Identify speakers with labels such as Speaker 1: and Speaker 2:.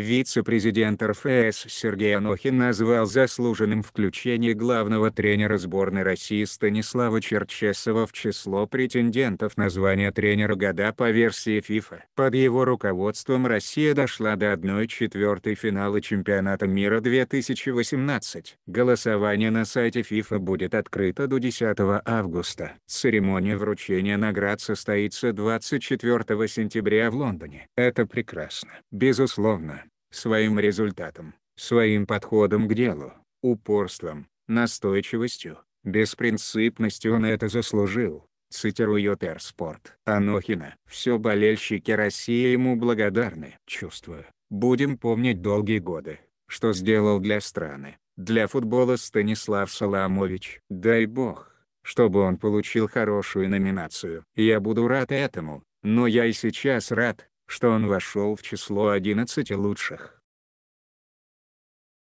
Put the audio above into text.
Speaker 1: вице-президент РФС Сергей Анохин назвал заслуженным включение главного тренера сборной России Станислава Черчесова в число претендентов на звание тренера года по версии FIFA. Под его руководством Россия дошла до 1-4 финала чемпионата мира 2018. Голосование на сайте FIFA будет открыто до 10 августа. Церемония вручения наград состоится 24 сентября в Лондоне. Это прекрасно. Безусловно, своим результатом, своим подходом к делу, упорством, настойчивостью, беспринципностью он это заслужил, цитирует Эрспорт. Анохина. Все болельщики России ему благодарны. Чувствую, будем помнить долгие годы, что сделал для страны, для футбола Станислав Соломович. Дай бог, чтобы он получил хорошую номинацию. Я буду рад этому, но я и сейчас рад, что он вошел в число 11 лучших.